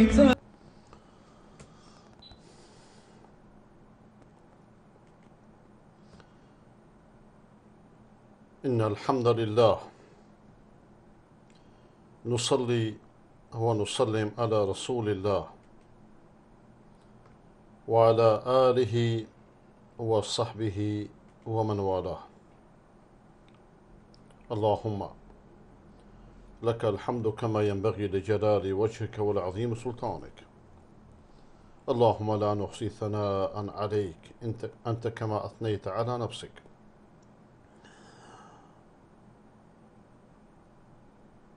إن الحمد لله نصلي ونسلم على رسول الله وعلى آله وصحبه ومن والاه اللهم لك الحمد كما ينبغي لجلال وجهك والعظيم سلطانك اللهم لا نحصي ثناء عليك انت أنت كما أثنيت على نفسك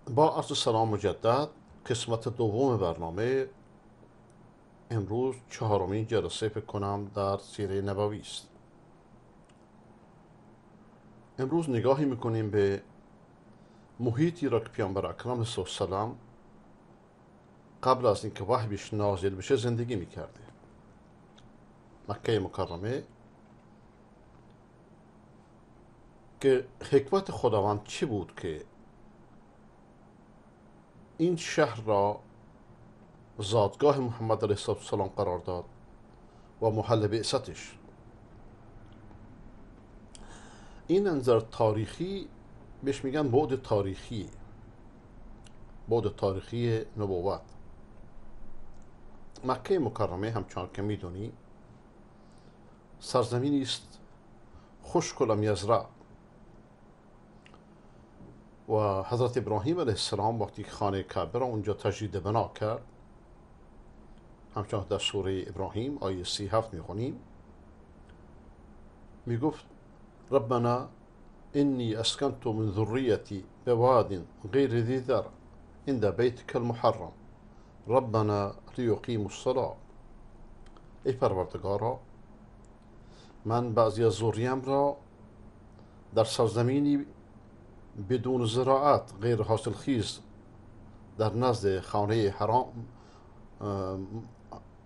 با عرض سلام مجدد قسمت دوم برنامه امروز چهارمین جلسه فکر کنم در سیره نبوی است امروز نگاهی میکنیم به محیطی را که پیامبر اکرم صلی سلام قبل از اینکه وحی نازل بشه زندگی میکرده مکه مکرمه که حکمت خداوند چی بود که این شهر را زادگاه محمد علیه السلام قرار داد و محل بعثتش این نظر تاریخی بهش میگن بعد تاریخی بعد تاریخی نبوت مکه مکرمه همچنان که میدونی سرزمینی است خشک و یزرع و حضرت ابراهیم علیه السلام وقتی خانه کعبه را اونجا تجدید بنا کرد همچنان در سوره ابراهیم آیه سی هفت میخونیم میگفت ربنا إني أسكنت من ذريتي بواد غير ذي ذرع عند بيتك المحرم ربنا ليقيم الصلاة أي پروردگارا من بعض يزور ذریم را در سرزميني بدون زراعات غير حاصل الخيز در نزد خانه حرام اه،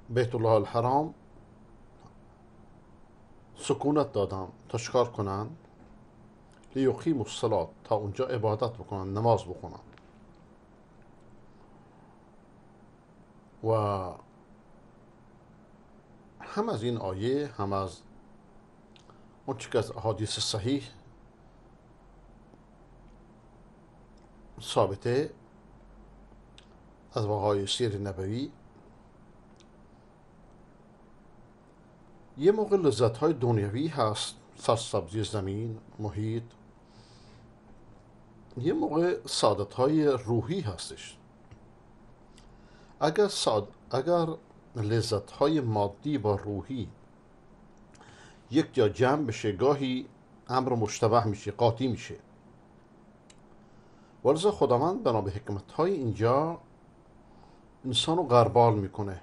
بيت الله الحرام سكونت دادم تشكر چکار کنند لیقیم الصلات تا اونجا عبادت بکنن نماز بخونن و هم از این آیه هم از اون که از حادیث صحیح ثابته از واقعای سیر نبوی یه موقع لذت های دنیوی هست سرسبزی زمین محیط یه موقع سعادت های روحی هستش اگر, ساد... اگر لذت های مادی با روحی یک جا جمع بشه گاهی امر مشتبه میشه قاطی میشه ولذا خداوند بنا به حکمت های اینجا انسان رو غربال میکنه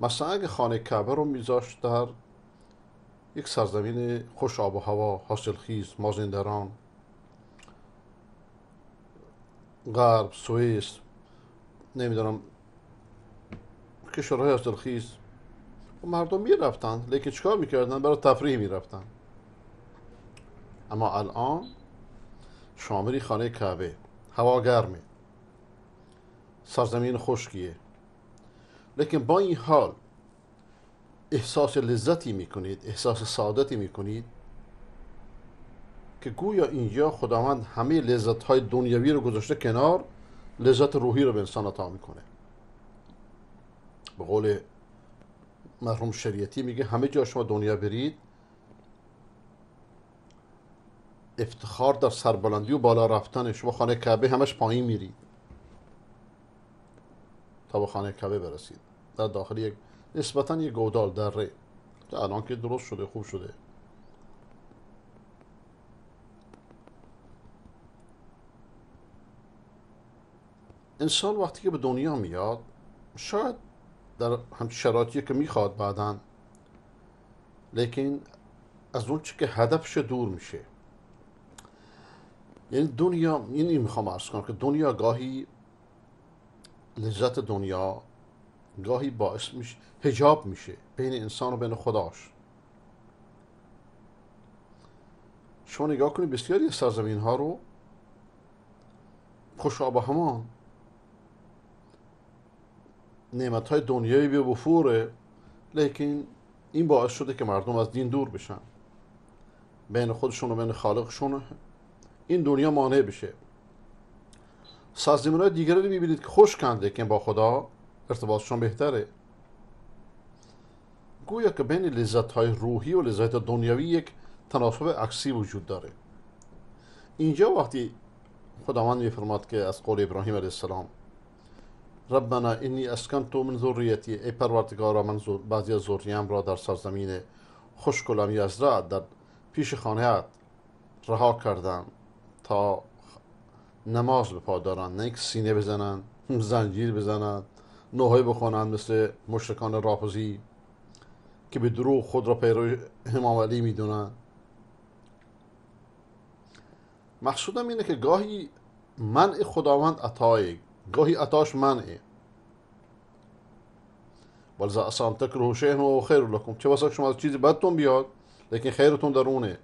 مثلا اگه خانه کعبه رو میذاشت در یک سرزمین خوش آب و هوا حاصل خیز مازندران غرب سوئیس نمیدونم کشورهای استرخیز و خب مردم میرفتن لیکن چکار میکردن برای تفریح میرفتن اما الان شامری خانه کعبه هوا گرمه سرزمین خشکیه لیکن با این حال احساس لذتی میکنید احساس سعادتی میکنید که گویا اینجا خداوند همه لذت های دنیوی رو گذاشته کنار لذت روحی رو به انسان عطا میکنه به قول مرحوم شریعتی میگه همه جا شما دنیا برید افتخار در سربلندی و بالا رفتن شما خانه کعبه همش پایین میرید تا به خانه کعبه برسید در داخل یک نسبتا یک گودال دره الان که درست شده خوب شده انسان وقتی که به دنیا میاد شاید در هم شرایطی که میخواد بعدا لیکن از اون چی که هدفش دور میشه یعنی دنیا یعنی میخوام ارز کنم که دنیا گاهی لذت دنیا گاهی باعث میشه هجاب میشه بین انسان و بین خداش شما نگاه کنید بسیاری از سرزمین ها رو خوش آب همان نعمت های دنیایی به وفوره لیکن این باعث شده که مردم از دین دور بشن بین خودشون و بین خالقشون این دنیا مانع بشه سازمان های دیگری رو میبینید که کنده که با خدا ارتباطشون بهتره گویا که بین لذت های روحی و لذت دنیاوی یک تناسب عکسی وجود داره اینجا وقتی خداوند میفرماد که از قول ابراهیم علیه السلام ربنا اسکن کم من ذریتی ای پروردگارا من بعضی از را در سرزمین خشک و رد در پیش خانهات رها کردم تا نماز به پا دارن نه سینه بزنن زنجیر بزنن نوحه بخوانند مثل مشرکان راپزی که به دروغ خود را پیرو امام میدونن مقصودم اینه که گاهی منع خداوند عطای گاهی عطاش منعه ولذا اصلا تکره و خیر لکم چه بسا شما چیزی بدتون بیاد لیکن خیرتون درونه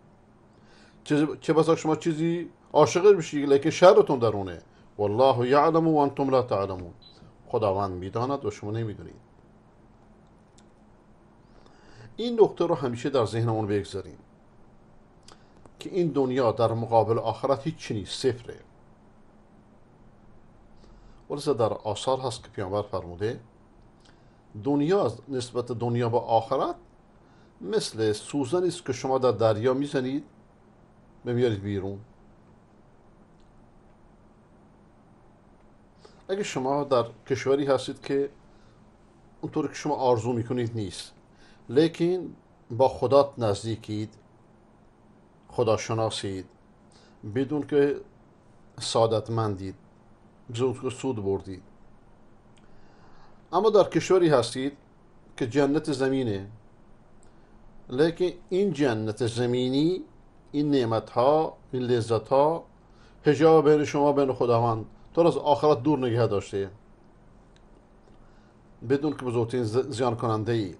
چه بسا شما چیزی عاشق بشید لیکن شرتون درونه والله یعلم و انتم لا تعلمون خداوند میداند و شما نمیدونید این نقطه رو همیشه در ذهنمون بگذاریم که این دنیا در مقابل آخرت هیچ نیست صفره ولی در آثار هست که پیامبر فرموده دنیا نسبت دنیا به آخرت مثل سوزنی است که شما در دریا میزنید و میارید بیرون اگه شما در کشوری هستید که اونطور که شما آرزو میکنید نیست لیکن با خدا نزدیکید خداشناسید بدون که سعادتمندید زود سود بردید اما در کشوری هستید که جنت زمینه لیکن این جنت زمینی این نعمت ها این لذت ها هجاب بین شما بین خداوند تو از آخرت دور نگه داشته بدون که بزرگترین زیان کننده ای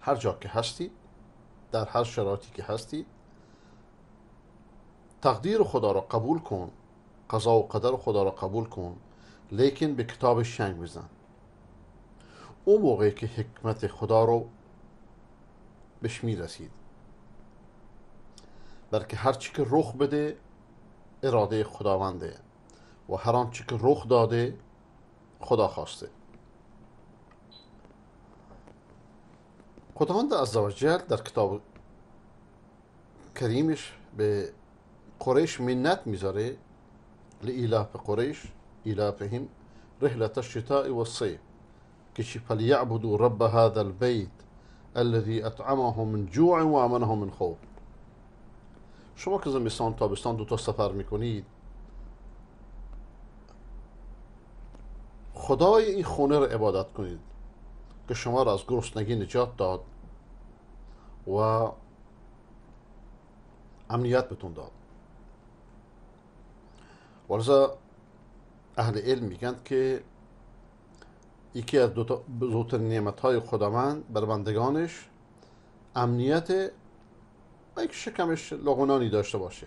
هر جا که هستی در هر شرایطی که هستی تقدیر خدا را قبول کن قضا و قدر خدا را قبول کن لیکن به کتاب شنگ بزن او موقعی که حکمت خدا رو بهش رسید بلکه هر چی که رخ بده اراده خداونده و هر آنچه که رخ داده خدا خواسته خداوند عزوجل در کتاب کریمش به قریش منت میذاره لإيلاف قريش إيلافهم رحلة الشتاء والصيف كشي فليعبدوا رب هذا البيت الذي أطعمهم من جوع وأمنهم من خوف شما که زمستان تابستان دو تا سفر میکنید خدای این خونه را عبادت کنید که شما را از گرسنگی نجات داد و امنیت بتون داد ولذا اهل علم میگن که یکی از دو بزرگتر نعمت های خداوند بر بندگانش امنیت و یک شکمش لغنانی داشته باشه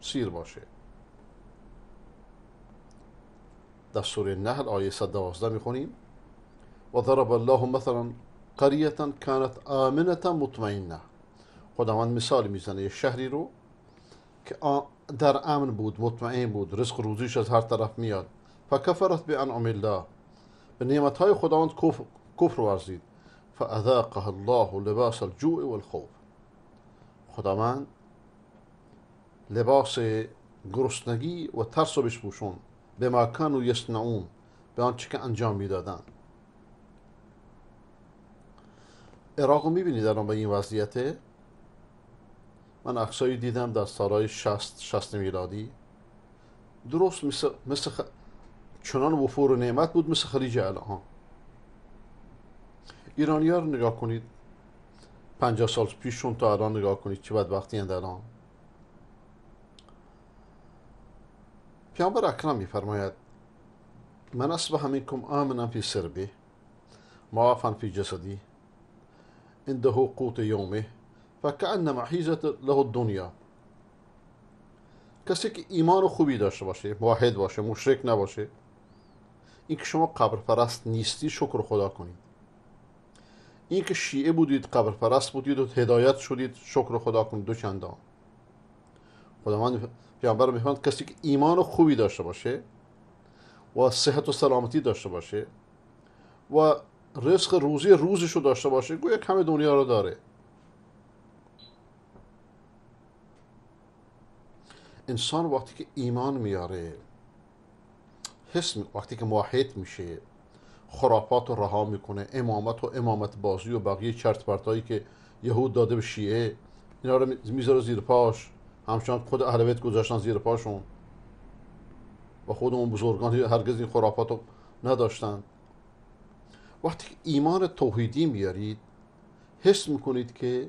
سیر باشه در سوره نحل آیه 112 میخونیم و ضرب الله مثلا قریه کانت آمنه مطمئنه خداوند مثال میزنه یه شهری رو که در امن بود مطمئن بود رزق روزیش از هر طرف میاد فکفرت به انعم الله به نعمت های خداوند کفر, ورزید فاذاقها الله لباس الجوع والخوف خداوند لباس گرسنگی و ترس و بشپوشون به مکان و یسنعون به آنچه که انجام میدادن عراق رو الان به این وضعیته من عکسایی دیدم در سالهای شست شست میلادی درست مثل, مثل چنان وفور و نعمت بود مثل خلیج الان ایرانی ها رو نگاه کنید پنجاه سال پیششون تا الان نگاه کنید چه وقتی هند الان پیامبر اکرم میفرماید من همین کم آمنم فی سربه معافن فی جسدی عنده قوت یومه فکانما حیزت له دنیا کسی که ایمان خوبی داشته باشه واحد باشه مشرک نباشه این که شما قبر پرست نیستی شکر خدا کنید این که شیعه بودید قبر پرست بودید و هدایت شدید شکر خدا کنید دو چندان خداوند پیامبر میفهمد کسی که ایمان خوبی داشته باشه و صحت و سلامتی داشته باشه و رزق روزی روزش داشته باشه گویا کم دنیا رو داره انسان وقتی که ایمان میاره حس وقتی که موحد میشه خرافات رو رها میکنه امامت و امامت بازی و بقیه چرت پرتایی که یهود داده به شیعه اینا رو میذاره زیر پاش همچنان خود اهل بیت گذاشتن زیر پاشون و خود بزرگان هرگز این خرافات رو نداشتن وقتی که ایمان توحیدی میارید حس میکنید که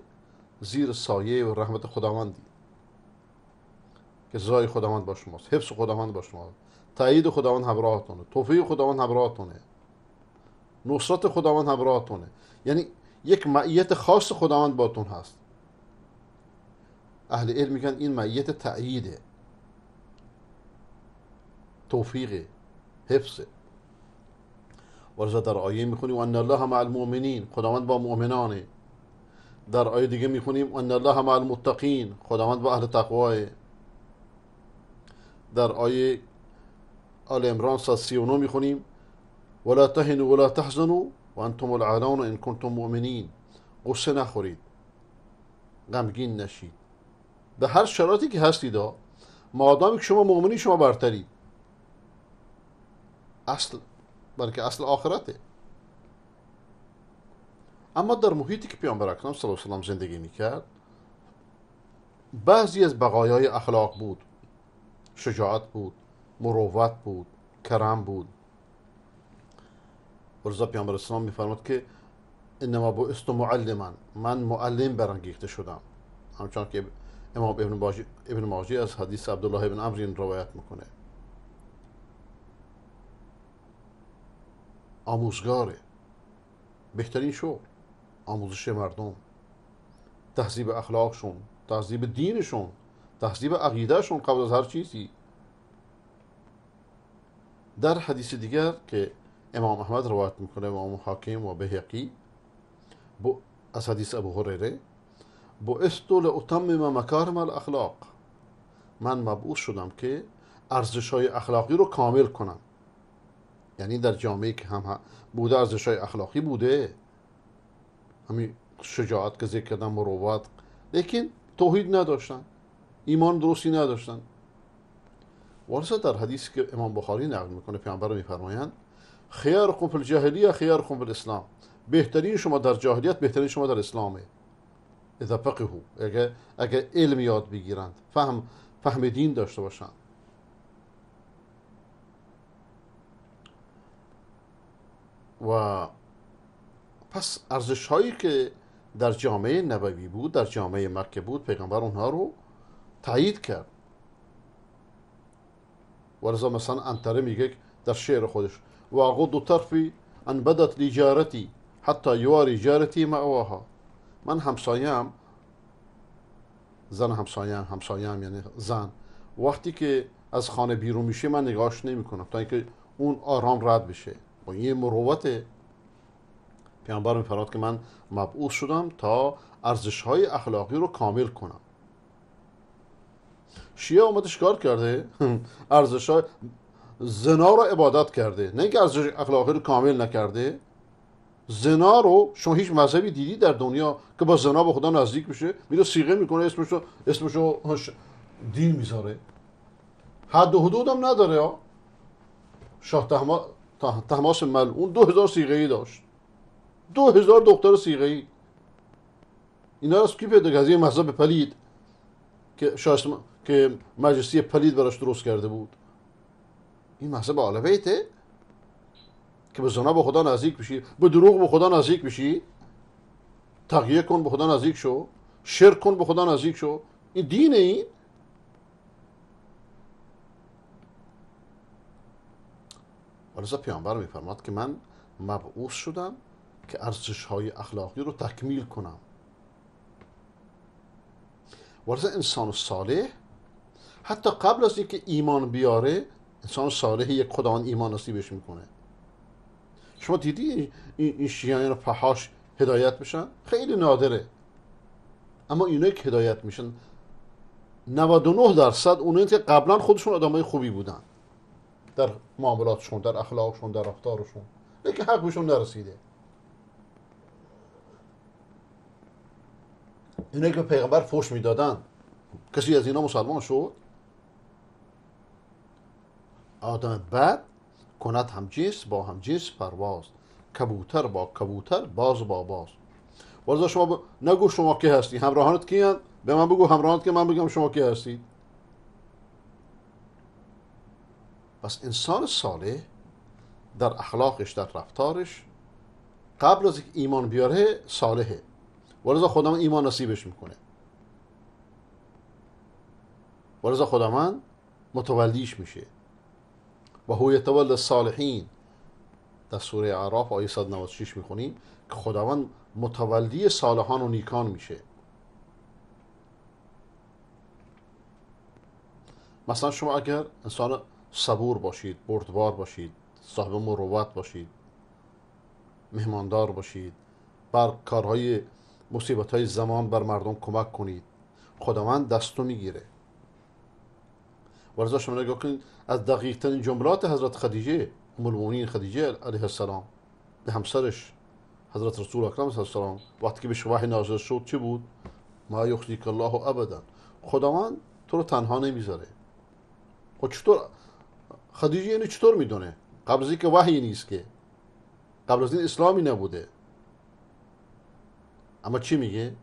زیر سایه و رحمت خداوندی که زای خداوند با شماست حفظ خداوند با شماست تایید خداوند همراهتونه توفیق خداوند همراهتونه نصرت خداوند همراهتونه یعنی یک معیت خاص خداوند باتون هست اهل علم میگن این معیت تأییده توفیق، حفظه ورزا در آیه میخونیم ان الله مع المؤمنین خداوند با مؤمنانه در آیه دیگه میخونیم ان الله مع المتقین خداوند با اهل تقوایه در آیه آل امران 139 میخونیم ولا تهنوا ولا تحزنوا و انتم العلون ان کنتم مؤمنین قصه نخورید غمگین نشید به هر شرایطی که هستید مادامی که شما مؤمنی شما برترید اصل بلکه اصل آخرته اما در محیطی که پیامبر اکرم صلی الله علیه و زندگی میکرد بعضی از بقایای اخلاق بود شجاعت بود مروت بود کرم بود رضا پیامبر اسلام میفرماد که انما استو معلما من معلم برانگیخته شدم همچنان که امام ابن, باجی، ابن ماجی از حدیث عبدالله ابن عمرین این روایت میکنه آموزگاره بهترین شغل آموزش مردم تحذیب اخلاقشون تحذیب دینشون تحضیب عقیدهشون قبل از هر چیزی در حدیث دیگر که امام احمد روایت میکنه امام حاکم و بهقی از حدیث ابو هریره بعثتو اتمم مکارم الاخلاق من مبعوث شدم که ارزش های اخلاقی رو کامل کنم یعنی در جامعه که هم بوده ارزش های اخلاقی بوده همین شجاعت که ذکر کردم روات لیکن توحید نداشتن ایمان درستی نداشتند وارسه در حدیث که امام بخاری نقل میکنه پیامبر میفرمایند خیر فی الجاهلیه خیرکم فی اسلام بهترین شما در جاهلیت بهترین شما در اسلامه اذا فقهو اگه, اگه علم یاد بگیرند فهم, فهم دین داشته باشند و پس ارزش هایی که در جامعه نبوی بود در جامعه مکه بود پیغمبر اونها رو تایید کرد رضا مثلا انتره میگه در شعر خودش و دو طرفی ان بدت لیجارتی حتی یواری جارتی مأواها من همسایم زن همسایم همسایم یعنی زن وقتی که از خانه بیرون میشه من نگاهش نمیکنم تا اینکه اون آرام رد بشه با یه مروت پیانبر میفراد که من مبعوث شدم تا ارزش های اخلاقی رو کامل کنم شیعه اومده شکار کرده ارزش زنا رو عبادت کرده نه اینکه ارزش اخلاقی رو کامل نکرده زنا رو شما هیچ مذهبی دیدی در دنیا که با زنا به خدا نزدیک بشه میره سیغه میکنه اسمشو اسمشو دین میذاره حد و حدود هم نداره شاه تحماس اون دو هزار سیغه ای داشت دو هزار دختر سیغه ای اینا رو کی پیدا از یه مذهب پلید که شاه که مجلسی پلید براش درست کرده بود این محصه با که به زنا به خدا نزدیک بشی به دروغ به خدا نزدیک بشی تقیه کن به خدا نزدیک شو شرک کن به خدا نزدیک شو این دین این پیانبر پیانبر میفرماد که من مبعوث شدم که ارزش های اخلاقی رو تکمیل کنم ولی انسان صالح حتی قبل از اینکه ایمان بیاره انسان صالح یک خداوند ایمان نصیبش میکنه شما دیدی این شیعیان فحاش هدایت میشن خیلی نادره اما اینایی که هدایت میشن 99 درصد اونایی که قبلا خودشون آدمای خوبی بودن در معاملاتشون در اخلاقشون در رفتارشون لیکن حق بهشون نرسیده اینایی که پیغمبر فوش میدادن کسی از اینا مسلمان شد آدم بد کند همجنس با همجنس پرواز کبوتر با کبوتر باز با باز ورزا شما ب... نگو شما کی هستی همراهانت کیان به من بگو همراهانت که من بگم شما کی هستید پس انسان صالح در اخلاقش در رفتارش قبل از اینکه ایمان بیاره صالحه ولذا خدا ایمان نصیبش میکنه ولذا خدا من متولیش میشه و هو یتول صالحین در سوره اعراف آیه 196 میخونیم که خداوند متولی صالحان و نیکان میشه مثلا شما اگر انسان صبور باشید بردبار باشید صاحب مروت باشید مهماندار باشید بر کارهای مصیبت های زمان بر مردم کمک کنید خداوند دستو میگیره و شما نگاه کنید از دقیق ترین جملات حضرت خدیجه ملمونین خدیجه علیه السلام به همسرش حضرت رسول اکرم صلی الله علیه و وقتی که به شواهی نازل شد چی بود ما یخزیک الله ابدا خداوند تو رو تنها نمیذاره و خب چطور خدیجه اینو یعنی چطور میدونه قبل از اینکه وحی نیست که قبل از این اسلامی نبوده اما چی میگه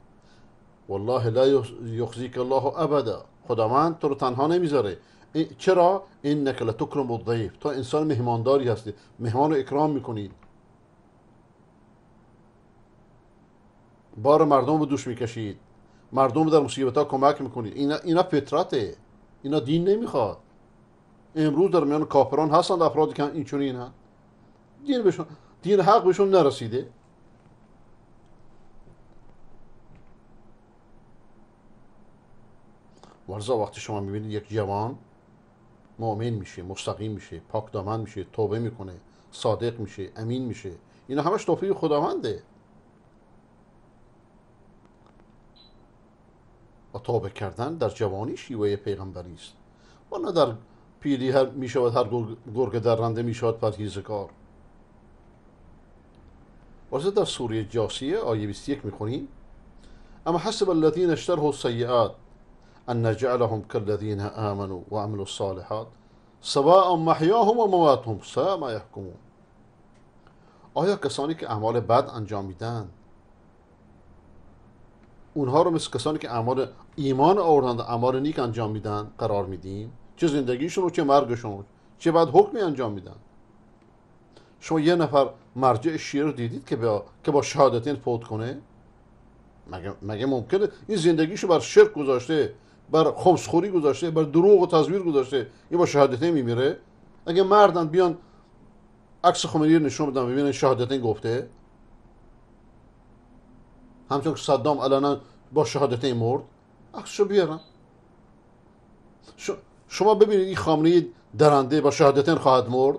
والله لا یخزیک الله ابدا خداوند تو رو تنها نمیذاره چرا این نکله تو و ضعیف تو انسان مهمانداری هستی مهمان رو اکرام میکنی بار مردم رو دوش میکشید مردم در مصیبت ها کمک میکنید اینا, اینا فطرته اینا دین نمیخواد امروز در میان کافران هستند افرادی که این چنین هست دین, بشون دین حق بهشون نرسیده ورزا وقتی شما میبینید یک جوان مؤمن میشه مستقیم میشه پاک دامن میشه توبه میکنه صادق میشه امین میشه اینا همش توفیق خداونده و توبه کردن در جوانی شیوه پیغمبری است و نه در پیری هر میشود هر گرگ درنده میشود، شود کار. واسه در سوره جاسیه آیه 21 میخونیم اما حسب الذین اشتره السیئات أن نجعلهم كالذين آمنوا وعملوا الصالحات سواء محياهم و مواتهم ساء ما يحكمون آیا کسانی که اعمال بد انجام میدن اونها رو مثل کسانی که اعمال ایمان آوردند اعمال نیک انجام میدن قرار میدیم چه زندگیشون و چه مرگشون چه بعد حکمی انجام میدن شما یه نفر مرجع شیر رو دیدید که با که با شهادتین فوت کنه مگه, مگه ممکنه این زندگیشو بر شرک گذاشته بر خوبسخوری گذاشته بر دروغ و تصویر گذاشته این با شهادتین میمیره اگه مردن بیان عکس خمینی رو نشون بدن ببینن شهادتین گفته همچون که صدام الان با شهادتین مرد عکسشو بیارن شما ببینید این خامنه درنده با شهادتین خواهد مرد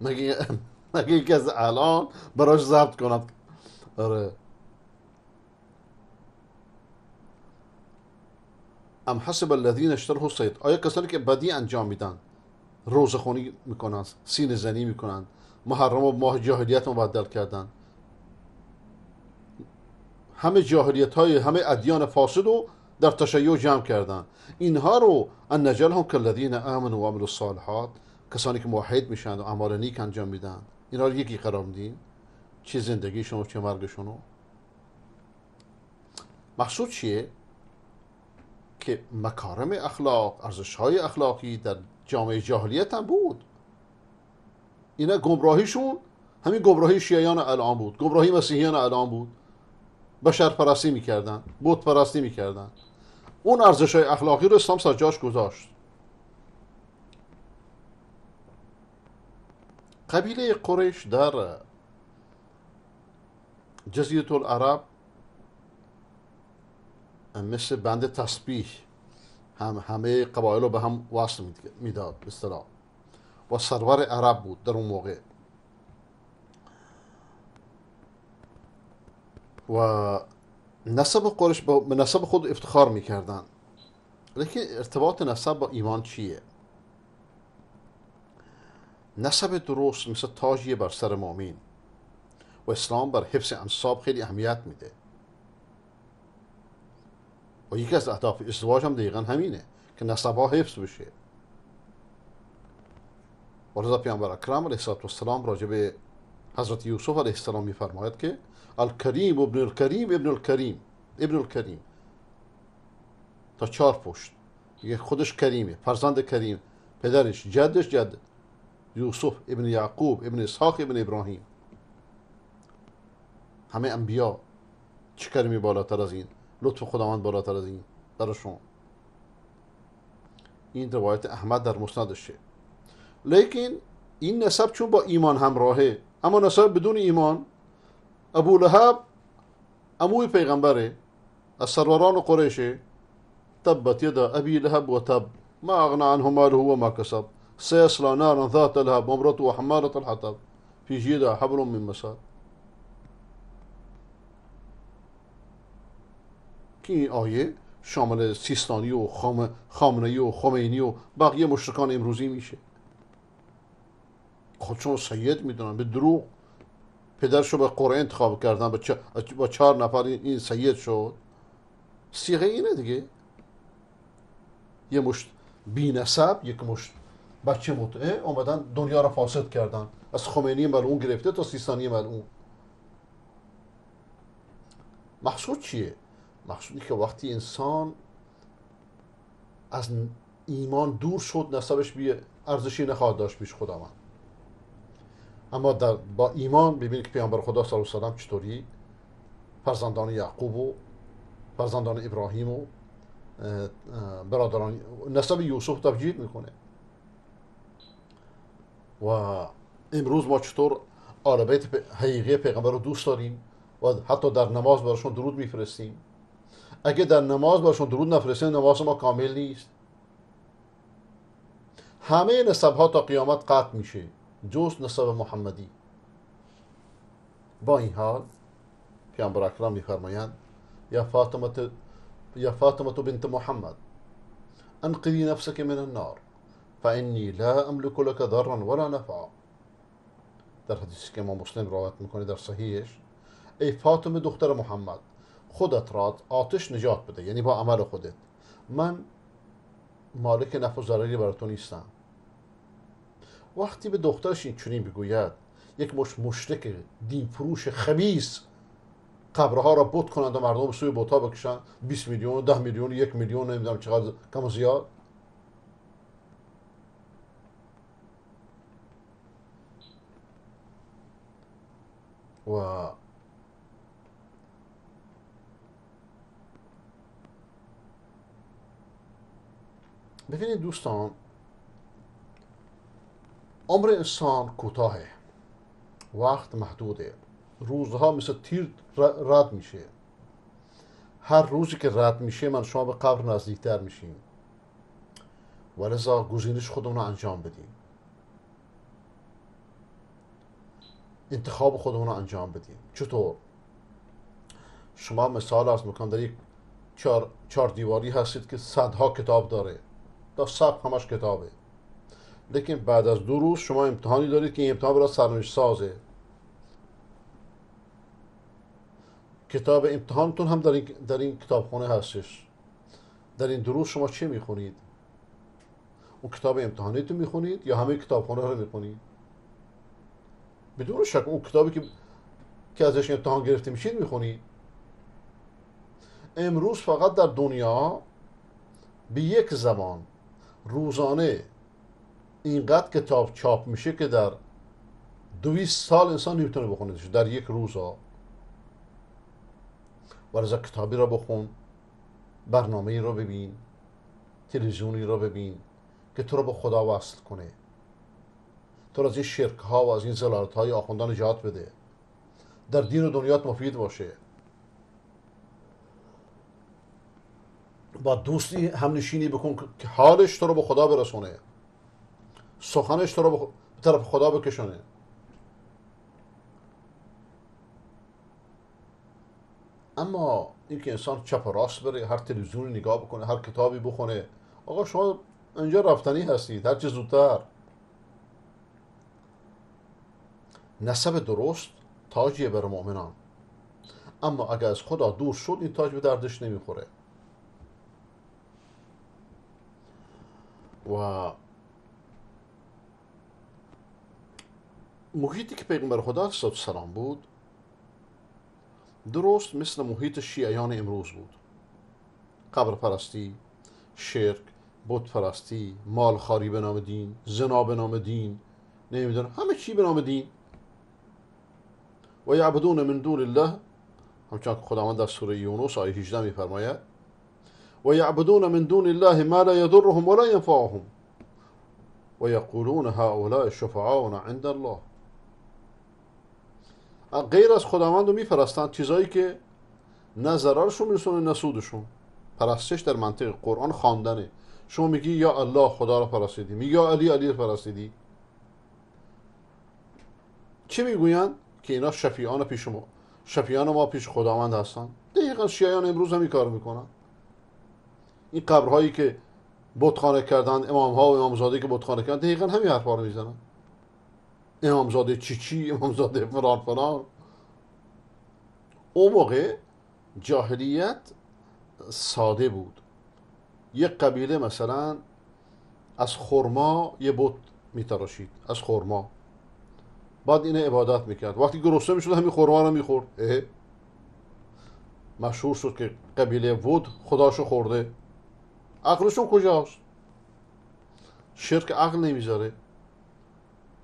مگه مگه کسی الان براش ضبط کنم آره ام حسب الذین اشتروا الصید آیا کسانی که بدی انجام میدن روزخونی میکنن سین زنی میکنن محرم و ماه جاهلیت مبدل کردن همه جاهلیت های همه ادیان فاسد رو در تشیع جمع کردن اینها رو ان هم کالذین امن و عملوا الصالحات کسانی که موحد میشن و اعمال نیک انجام میدن اینا رو یکی قرار میدین چه زندگیشون شما چه مرگشون رو چیه که مکارم اخلاق ارزش های اخلاقی در جامعه جاهلیت هم بود اینا گمراهیشون همین گمراهی شیعیان الان بود گمراهی مسیحیان الان بود بشر پرستی میکردن بود پرستی میکردن اون ارزش های اخلاقی رو اسلام سجاش گذاشت قبیله قریش در جزیره العرب مثل بند تسبیح هم همه قبایل رو به هم وصل میداد به اصطلاح و سرور عرب بود در اون موقع و نسب قرش به نسب خود افتخار میکردن لیکن ارتباط نسب با ایمان چیه نسب درست مثل تاجیه بر سر مؤمن و اسلام بر حفظ انصاب خیلی اهمیت میده یکی از اهداف ازدواج هم دقیقا همینه که نسبا حفظ بشه و رضا پیامبر اکرام علیه السلام راجع به حضرت یوسف علیه السلام میفرماید که الکریم ابن الکریم ابن الکریم ابن الکریم تا چار پشت یه خودش کریمه فرزند کریم پدرش جدش جد یوسف ابن یعقوب ابن اسحاق ابن ابراهیم همه انبیا چه کریمی بالاتر از این لطف خداوند بالاتر از این برای شما این روایت احمد در مسندشه لیکن این نسب چون با ایمان همراهه اما نسب بدون ایمان ابو لهب اموی پیغمبره از سروران قریشه تبت یدا ابی لهب و تب ما اغنا عنه ماله و ما کسب سیصلا نارا ذات لهب وامرته حمالة الحطب في جيدها حبل من مساد که این آیه شامل سیستانی و خام و خمینی و بقیه مشرکان امروزی میشه خودشون خب سید میدونن به دروغ پدرشو به قرآن انتخاب کردن با, با چهار نفر این سید شد سیغه اینه دیگه یه مشت بی نسب یک مشت بچه مطعه اومدن دنیا را فاسد کردن از خمینی اون گرفته تا سیستانی اون محصول چیه؟ مقصودی که وقتی انسان از ایمان دور شد نسبش به ارزشی نخواهد داشت پیش خدا اما در با ایمان ببینید که پیامبر خدا صلی الله علیه و چطوری فرزندان یعقوب و فرزندان ابراهیم و برادران نسب یوسف تفجید میکنه و امروز ما چطور آربیت حقیقی پیغمبر رو دوست داریم و حتی در نماز براشون درود میفرستیم اگه در نماز برشون درود نفرستیم نماز ما کامل نیست همه نصبها تا قیامت قطع میشه جز نسب محمدی با این حال پیامبر اکرم میفرمایند یا فاطمه یا فاطمه بنت محمد انقذی نفسک من النار فانی لا املک لک ضرا ولا نفعا در حدیثی که ما مسلم روایت میکنه در صحیحش ای فاطمه دختر محمد خودت را آتش نجات بده یعنی با عمل خودت من مالک نفع و ضرری برای تو نیستم وقتی به دخترش این چنین بگوید یک مش مشرک دین فروش خبیس قبرها را بت کنند و مردم سوی بوتا بکشند 20 میلیون 10 میلیون یک میلیون نمیدونم چقدر کم و زیاد و ببینید دوستان عمر انسان کوتاهه وقت محدوده روزها مثل تیر رد میشه هر روزی که رد میشه من شما به قبر نزدیکتر میشیم و لذا گزینش خودمون رو انجام بدیم انتخاب خودمون رو انجام بدیم چطور شما مثال از میکنم در یک چهار دیواری هستید که صدها کتاب داره تا سب همش کتابه لیکن بعد از دو روز شما امتحانی دارید که این امتحان برای سرنوشت سازه کتاب امتحانتون هم در این, در این کتابخانه هستش در این دروس شما چه میخونید اون کتاب امتحانیتون میخونید یا همه کتابخانه رو میخونید بدون شک اون کتابی که که ازش امتحان گرفته میشید میخونید امروز فقط در دنیا به یک زمان روزانه اینقدر کتاب چاپ میشه که در دویست سال انسان نمیتونه بخوندش در یک روزا ها ورزا کتابی را بخون برنامه ای را ببین تلویزیونی را ببین که تو را به خدا وصل کنه تو را از این شرک ها و از این زلالت های آخوندان نجات بده در دین و دنیات مفید باشه با دوستی هم نشینی بکن که حالش تو رو به خدا برسونه سخنش تو رو به طرف خدا بکشونه اما اینکه انسان چپ راست بره هر تلویزیونی نگاه بکنه هر کتابی بخونه آقا شما اینجا رفتنی هستید هر چه زودتر نسب درست تاجیه بر مؤمنان اما اگر از خدا دور شد این تاج به دردش نمیخوره و محیطی که پیغمبر خدا سلام بود درست مثل محیط شیعیان امروز بود قبر پرستی شرک بت پرستی مالخاری به نام دین زنا به نام دین نمیدونم همه چی به نام دین و یعبدون من دون الله همچنان که خداوند در سوره یونس آیه 18 میفرماید ويعبدون من دون الله ما لا يضرهم ولا ينفعهم ويقولون هؤلاء شفعاؤنا عند الله غیر از خداوند رو میفرستن چیزایی که نه ضررشون میرسونه نه سودشون پرستش در منطق قرآن خواندنه شما میگی یا الله خدا رو پرستیدی میگی یا علی علی رو پرستیدی چی میگویند که اینا شفیان پیش ما شفیان ما پیش خداوند هستن دقیقا شیعان امروز هم کار میکنن این قبرهایی که بتخانه کردن امام ها و امامزاده که بتخانه کردن دقیقا همین حرفا رو میزنن امامزاده چیچی امامزاده فلان فلان اون موقع جاهلیت ساده بود یک قبیله مثلا از خورما یه بت میتراشید از خورما بعد اینه عبادت میکرد وقتی گرسنه میشد همین خورما رو میخورد مشهور شد که قبیله ود خداشو خورده عقلشون کجاست شرک عقل نمیذاره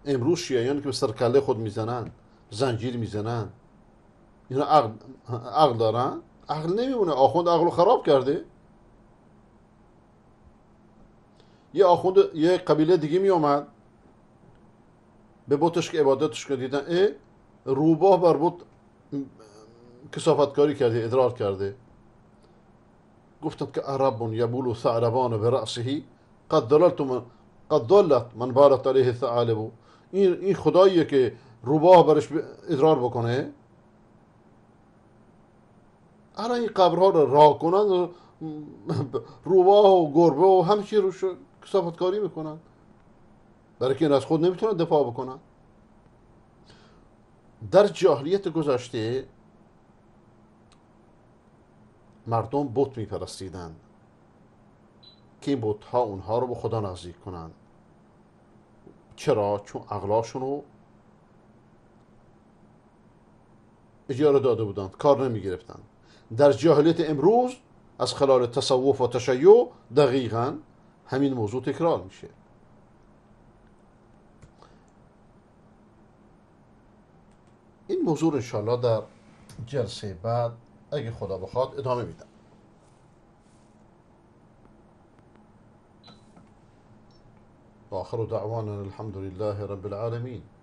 امروز شیعیان که به سرکله خود میزنن زنجیر میزنن اینا عقل, عقل دارن عقل نمیمونه آخوند عقل رو خراب کرده یه آخوند یه قبیله دیگه میومد به بوتش که عبادتش که دیدن ای روباه بر بوت کسافتکاری کرده ادرار کرده گفتند که عرب یبول ثعلبان به رأسه قد دلت من قد دلت من بارت علیه این این خداییه که روباه برش ادرار بکنه الان این قبرها رو راکنن کنن روباه و گربه و همه رو کسافت کاری میکنن برای که این از خود نمیتونن دفاع بکنن در جاهلیت گذشته مردم بت میپرستیدند که این ها اونها رو به خدا نزدیک کنند چرا؟ چون عقلاشون رو اجاره داده بودند کار نمی گرفتند در جاهلیت امروز از خلال تصوف و تشیع دقیقا همین موضوع تکرار میشه این موضوع انشاءالله در جلسه بعد اگه خدا بخواد ادامه میدم واخر دعوانا الحمد لله رب العالمين